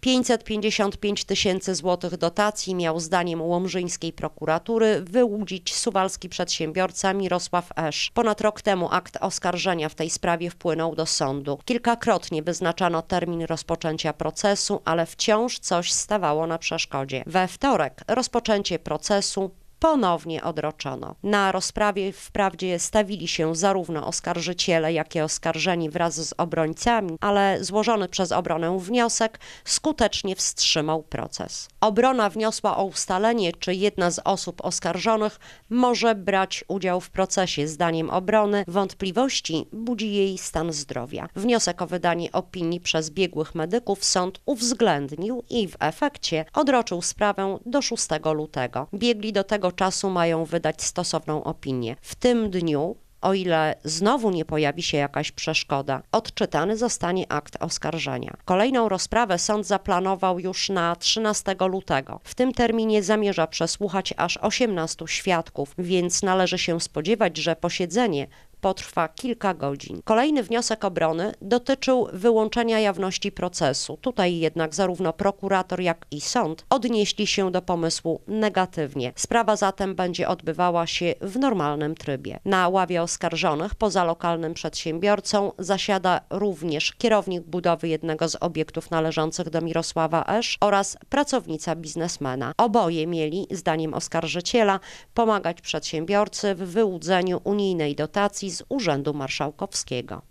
555 tysięcy złotych dotacji miał zdaniem łomżyńskiej prokuratury wyłudzić suwalski przedsiębiorca Mirosław Esz. Ponad rok temu akt oskarżenia w tej sprawie wpłynął do sądu. Kilkakrotnie wyznaczano termin rozpoczęcia procesu, ale wciąż coś stawało na przeszkodzie. We wtorek rozpoczęcie procesu ponownie odroczono. Na rozprawie wprawdzie stawili się zarówno oskarżyciele, jak i oskarżeni wraz z obrońcami, ale złożony przez obronę wniosek skutecznie wstrzymał proces. Obrona wniosła o ustalenie, czy jedna z osób oskarżonych może brać udział w procesie. Zdaniem obrony wątpliwości budzi jej stan zdrowia. Wniosek o wydanie opinii przez biegłych medyków sąd uwzględnił i w efekcie odroczył sprawę do 6 lutego. Biegli do tego tego czasu mają wydać stosowną opinię. W tym dniu o ile znowu nie pojawi się jakaś przeszkoda, odczytany zostanie akt oskarżenia. Kolejną rozprawę sąd zaplanował już na 13 lutego. W tym terminie zamierza przesłuchać aż 18 świadków, więc należy się spodziewać, że posiedzenie potrwa kilka godzin. Kolejny wniosek obrony dotyczył wyłączenia jawności procesu. Tutaj jednak zarówno prokurator, jak i sąd odnieśli się do pomysłu negatywnie. Sprawa zatem będzie odbywała się w normalnym trybie. Na ławie oskarżonych poza lokalnym przedsiębiorcą zasiada również kierownik budowy jednego z obiektów należących do Mirosława Esz oraz pracownica biznesmena. Oboje mieli, zdaniem oskarżyciela, pomagać przedsiębiorcy w wyłudzeniu unijnej dotacji z Urzędu Marszałkowskiego.